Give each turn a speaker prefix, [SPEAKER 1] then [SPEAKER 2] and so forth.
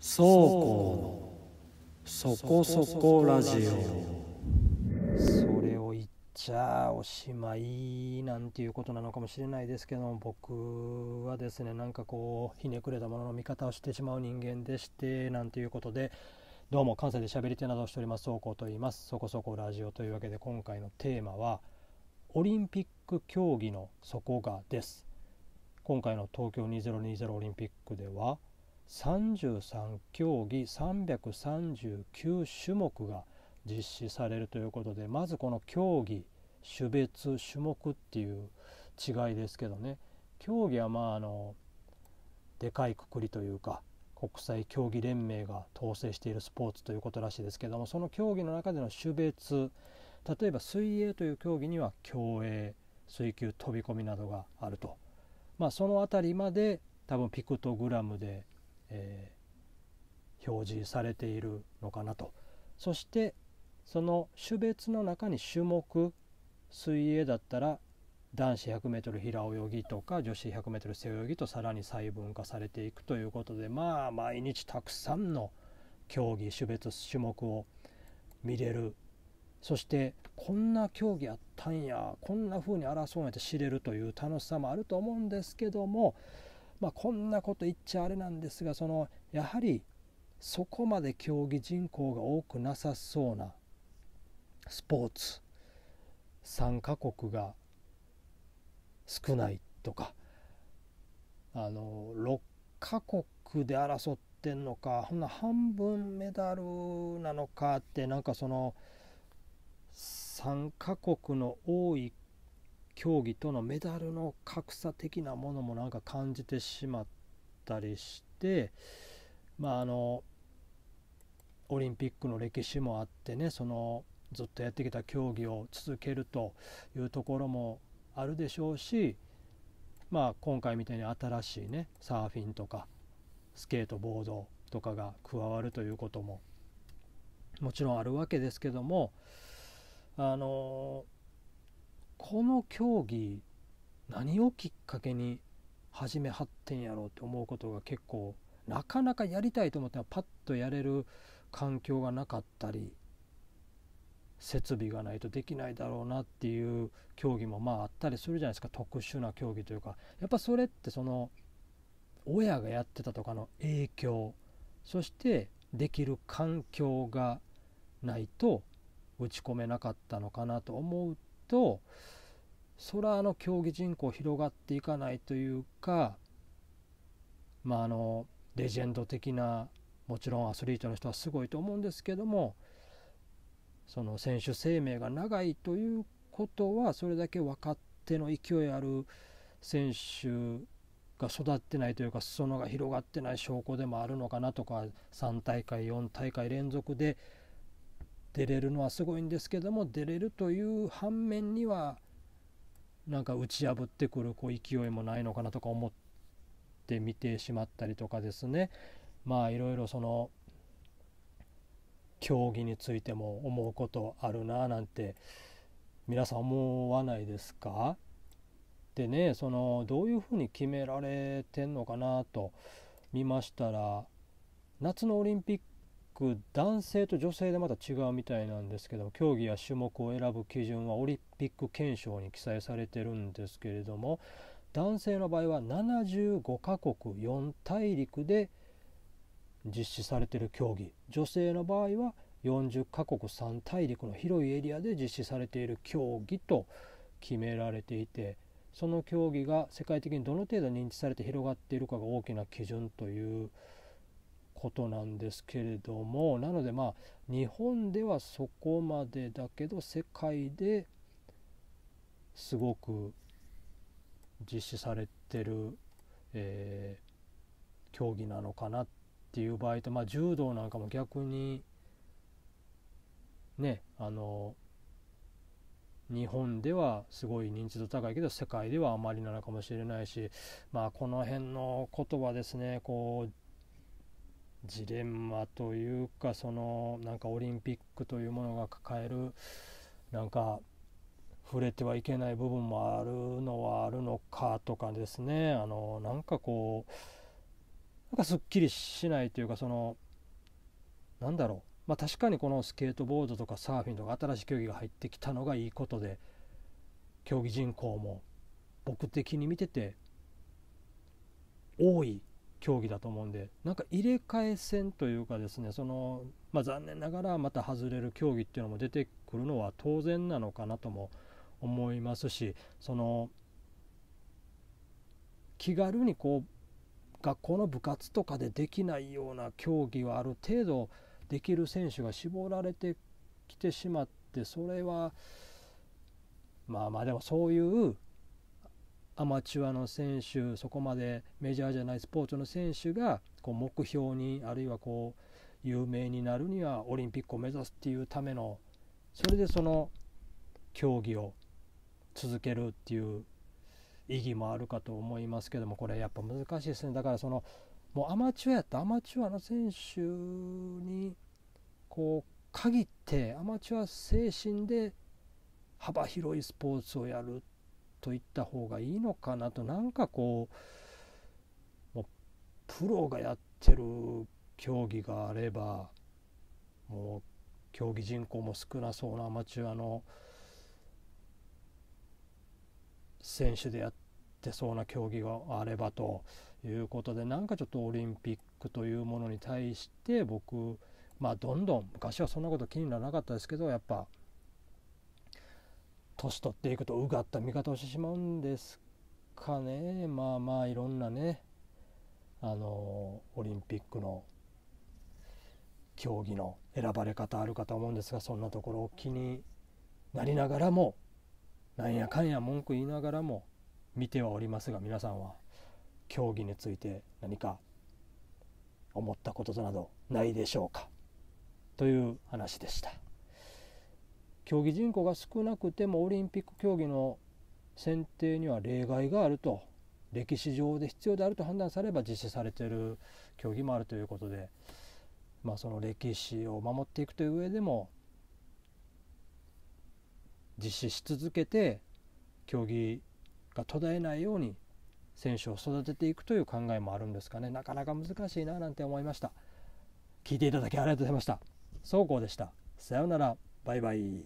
[SPEAKER 1] そうこそこそこラジオそれを言っちゃおしまいなんていうことなのかもしれないですけど僕はですねなんかこうひねくれたものの見方をしてしまう人間でしてなんていうことでどうも関西で喋り手などをしておりますそうと言いますそこそこラジオというわけで今回のテーマはオリンピック競技の底がです今回の東京2020オリンピックでは33競技339種目が実施されるということでまずこの競技種別種目っていう違いですけどね競技はまああのでかいくくりというか国際競技連盟が統制しているスポーツということらしいですけどもその競技の中での種別例えば水泳という競技には競泳水球飛び込みなどがあると、まあ、その辺りまで多分ピクトグラムでえー、表示されているのかなとそしてその種別の中に種目水泳だったら男子 100m 平泳ぎとか女子 100m 背泳ぎとさらに細分化されていくということでまあ毎日たくさんの競技種別種目を見れるそしてこんな競技あったんやこんな風に争うんやって知れるという楽しさもあると思うんですけどもまあ、こんなこと言っちゃあれなんですがそのやはりそこまで競技人口が多くなさそうなスポーツ参加国が少ないとかあの6カ国で争ってんのかほんな半分メダルなのかってなんかその3カ国の多い競技とのメダルの格差的なものもなんか感じてしまったりしてまああのオリンピックの歴史もあってねそのずっとやってきた競技を続けるというところもあるでしょうし、まあ、今回みたいに新しいねサーフィンとかスケートボードとかが加わるということももちろんあるわけですけどもあのこの競技何をきっかけに始めはってんやろうって思うことが結構なかなかやりたいと思ってら、パッとやれる環境がなかったり設備がないとできないだろうなっていう競技もまああったりするじゃないですか特殊な競技というかやっぱそれってその親がやってたとかの影響そしてできる環境がないと打ち込めなかったのかなと思うとその競技人口広がっていかないというかまああのレジェンド的なもちろんアスリートの人はすごいと思うんですけどもその選手生命が長いということはそれだけ若手の勢いある選手が育ってないというか裾野が広がってない証拠でもあるのかなとか3大会4大会連続で出れるのはすごいんですけども出れるという反面にはなんか打ち破ってくるこう勢いもないのかなとか思って見てしまったりとかですねまあいろいろその競技についても思うことあるななんて皆さん思わないですかでねそのどういうふうに決められてんのかなと見ましたら夏のオリンピック男性と女性でまた違うみたいなんですけど競技や種目を選ぶ基準はオリンピック憲章に記載されてるんですけれども男性の場合は75カ国4大陸で実施されてる競技女性の場合は40カ国3大陸の広いエリアで実施されている競技と決められていてその競技が世界的にどの程度認知されて広がっているかが大きな基準という。ことなんですけれどもなのでまあ日本ではそこまでだけど世界ですごく実施されてる、えー、競技なのかなっていう場合と、まあ、柔道なんかも逆にねあの日本ではすごい認知度高いけど世界ではあまりなのかもしれないしまあこの辺のことはですねこうジレンマというかそのなんかオリンピックというものが抱えるなんか触れてはいけない部分もあるのはあるのかとかですねあのなんかこうなんかすっきりしないというかそのなんだろうまあ確かにこのスケートボードとかサーフィンとか新しい競技が入ってきたのがいいことで競技人口も僕的に見てて多い競技だと思うんでなんか入れ替え戦というかですねその、まあ、残念ながらまた外れる競技っていうのも出てくるのは当然なのかなとも思いますしその気軽にこう学校の部活とかでできないような競技はある程度できる選手が絞られてきてしまってそれはまあまあでもそういうアマチュアの選手そこまでメジャーじゃないスポーツの選手がこう目標にあるいはこう有名になるにはオリンピックを目指すっていうためのそれでその競技を続けるっていう意義もあるかと思いますけどもこれやっぱ難しいですねだからそのもうアマチュアやったアマチュアの選手にこう限ってアマチュア精神で幅広いスポーツをやるっといった方がいいのかなとなんかこうもうプロがやってる競技があればもう競技人口も少なそうなアマチュアの選手でやってそうな競技があればということでなんかちょっとオリンピックというものに対して僕まあどんどん昔はそんなこと気にならなかったですけどやっぱ年取っていくとうがった見方をしてしまうんですかねまあまあいろんなねあのオリンピックの競技の選ばれ方あるかと思うんですがそんなところを気になりながらもなんやかんや文句言いながらも見てはおりますが皆さんは競技について何か思ったことなどないでしょうかという話でした。競技人口が少なくてもオリンピック競技の選定には例外があると歴史上で必要であると判断されば実施されている競技もあるということで、まあ、その歴史を守っていくという上でも実施し続けて競技が途絶えないように選手を育てていくという考えもあるんですかねなかなか難しいななんて思いました聞いていただきありがとうございました総合でしたさようならバイバイ